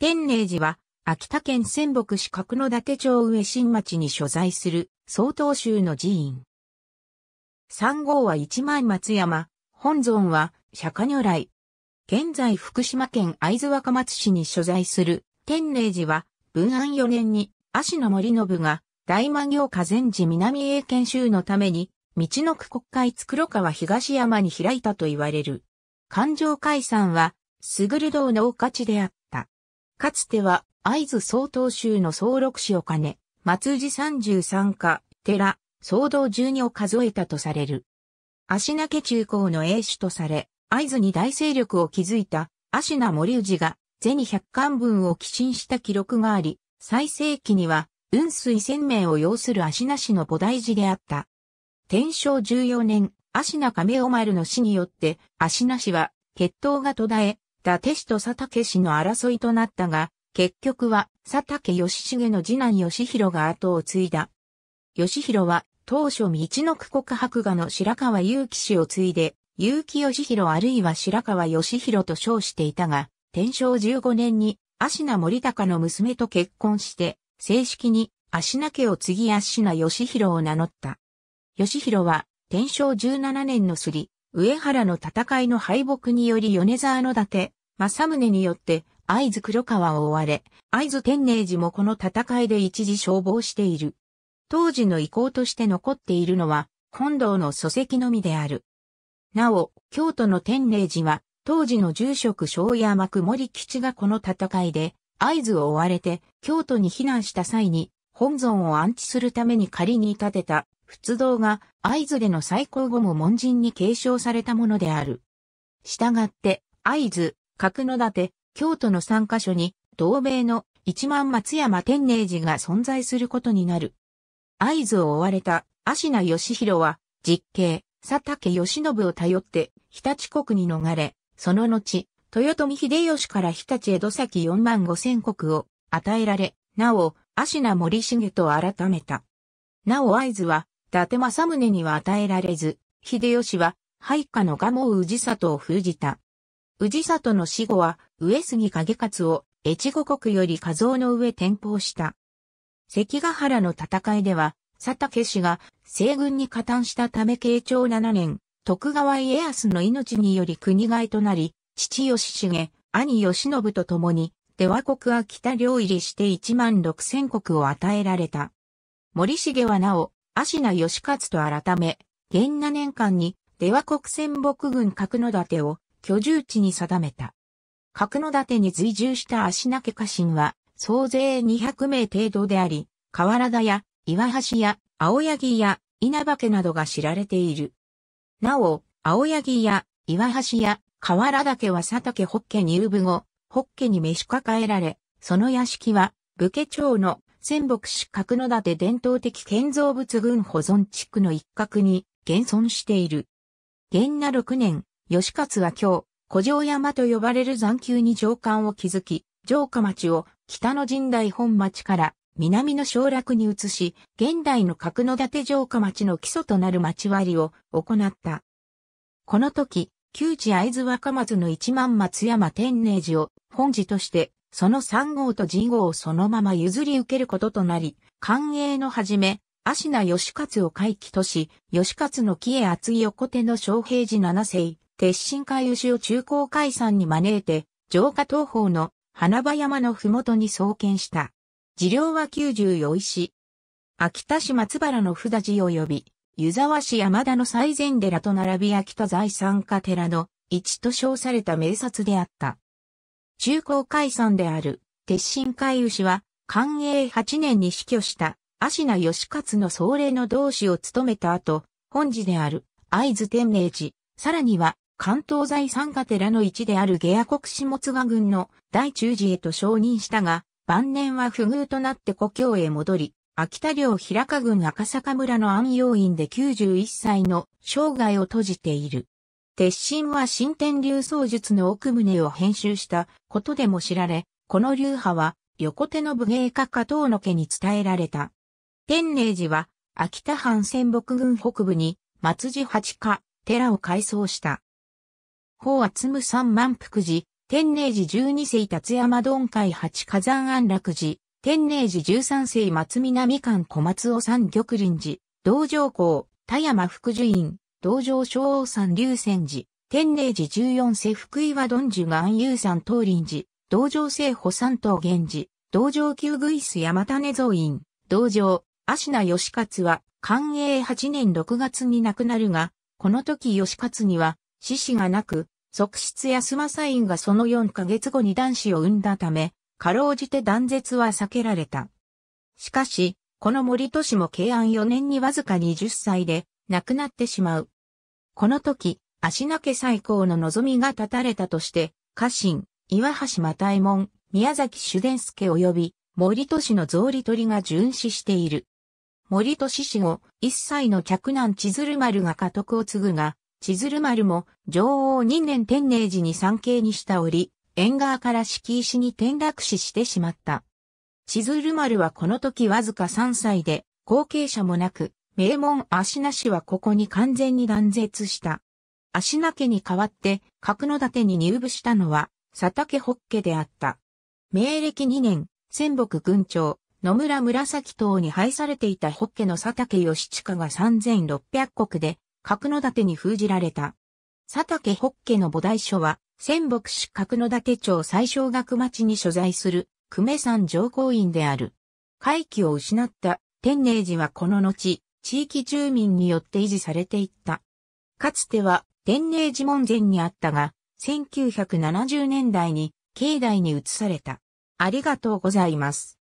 天寧寺は、秋田県仙北市角館町上新町に所在する、曹洞宗の寺院。三号は一万松山、本尊は釈迦如来。現在福島県会津若松市に所在する、天寧寺は、文安4年に、足野森信が、大魔行河前寺南英研修のために、道の区国会津黒川東山に開いたと言われる。環状解散は、すぐる道のお勝ちであった。かつては、会津総統州の総六市を兼ね、松寺三十三家、寺、総道十二を数えたとされる。足家中高の英主とされ、会津に大勢力を築いた、足名森氏が、銭百貫分を寄進した記録があり、最盛期には、雲水千名を要する足名氏の菩提寺であった。天正十四年、足名亀尾丸の死によって、足名氏は、血統が途絶え、伊達氏と佐竹氏の争いとなったが、結局は佐竹義重の次男義弘が後を継いだ。義弘は当初道の区国白画の白川祐樹氏を継いで、結城義弘あるいは白川義弘と称していたが、天正15年に芦名森高の娘と結婚して、正式に芦名家を継ぎ芦名義弘を名乗った。義弘は天正17年のすり、上原の戦いの敗北により米沢の伊達、正宗によって、会津黒川を追われ、会津天寧寺もこの戦いで一時消防している。当時の遺構として残っているのは、本堂の礎石のみである。なお、京都の天寧寺は、当時の住職庄山幕森吉がこの戦いで、合図を追われて、京都に避難した際に、本尊を安置するために仮に建てた仏道が合図での最高後も門人に継承されたものである。従って、合図、角館、京都の3カ所に、同盟の一万松山天寧寺が存在することになる。合図を追われた芦名義弘は、実刑、佐竹義信を頼って、日立国に逃れ、その後、豊臣秀吉から日立江戸崎4万5千国を与えられ、なお、芦名森重と改めた。なお合図は、達政宗には与えられず、秀吉は配下の蒲生氏里を封じた。氏里の死後は、上杉景勝を越後国より火造の上転封した。関ヶ原の戦いでは、佐竹氏が西軍に加担したため慶長7年、徳川家康の命により国外となり、父義重、兄義信と共に、出羽国は北領入りして1万6千国を与えられた。森重はなお、芦名義勝と改め、元那年間に、出羽国戦北軍角館を居住地に定めた。角館に随従した足名家家臣は、総勢200名程度であり、河原田や岩橋や青柳や稲葉家などが知られている。なお、青柳や岩橋や河原田家は佐竹北家入部後、北家に召し抱えられ、その屋敷は武家町の仙北市角野立伝統的建造物群保存地区の一角に現存している。元那6年、吉勝は今日、古城山と呼ばれる残丘に城管を築き、城下町を北の神代本町から南の省楽に移し、現代の角野立城下町の基礎となる町割りを行った。この時、旧地会津若松の一万松山天寧寺を本寺としてその3号と人号をそのまま譲り受けることとなり、官営のはじめ、芦名義勝を回帰とし、義勝の木へ厚い横手の昌平寺七世、鉄心会牛を中高解山に招いて、城下東方の花場山のふもとに創建した。寺領は94石。秋田市松原の札寺及び、湯沢市山田の最前寺と並び秋田財産家寺の一と称された名刹であった。中高海産である、鉄心海牛は、寛永8年に死去した、芦名義勝の総霊の同志を務めた後、本寺である、会津天明寺、さらには、関東財産家寺の一である下野国下津賀郡の大中寺へと承認したが、晩年は不遇となって故郷へ戻り、秋田領平賀郡赤坂村の安養院で91歳の生涯を閉じている。鉄心は新天流創術の奥宗を編集したことでも知られ、この流派は横手の武芸家加藤の家に伝えられた。天寧寺は秋田藩仙北郡北部に松寺八家寺を改装した。法厚む三万福寺、天寧寺十二世達山鈍海八火山安楽寺、天寧寺十三世松南館小松尾三玉林寺、道上皇、田山福寿院、道場昭王山龍泉寺、天寧寺十四世福岩丼寺岩遊山東林寺、道場聖保山東源寺、道場旧グイス山種蔵院、道場、芦名義勝は、寛永8年6月に亡くなるが、この時義勝には、死死がなく、側室やサイ院がその4ヶ月後に男子を産んだため、かろうじて断絶は避けられた。しかし、この森都市も慶安4年にわずか20歳で亡くなってしまう。この時、足け最高の望みが立たれたとして、家臣、岩橋又右衛門、宮崎主伝助及び、森戸氏の草履取りが巡視している。森戸氏死後、一歳の嫡男千鶴丸が家督を継ぐが、千鶴丸も女王2年天寧寺に参詣にした折、縁側から敷石に転落死してしまった。千鶴丸はこの時わずか3歳で、後継者もなく、名門足名氏はここに完全に断絶した。足名家に代わって、角盾に入部したのは、佐竹北家であった。明暦2年、仙北郡長、野村紫等に配されていた北家の佐竹義親が3600国で、角盾に封じられた。佐竹北家の菩提書は、仙北市角盾町最小学町に所在する、久米山上皇院である。回帰を失った天寧寺はこの後、地域住民によって維持されていった。かつては天寧寺門前にあったが、1970年代に境内に移された。ありがとうございます。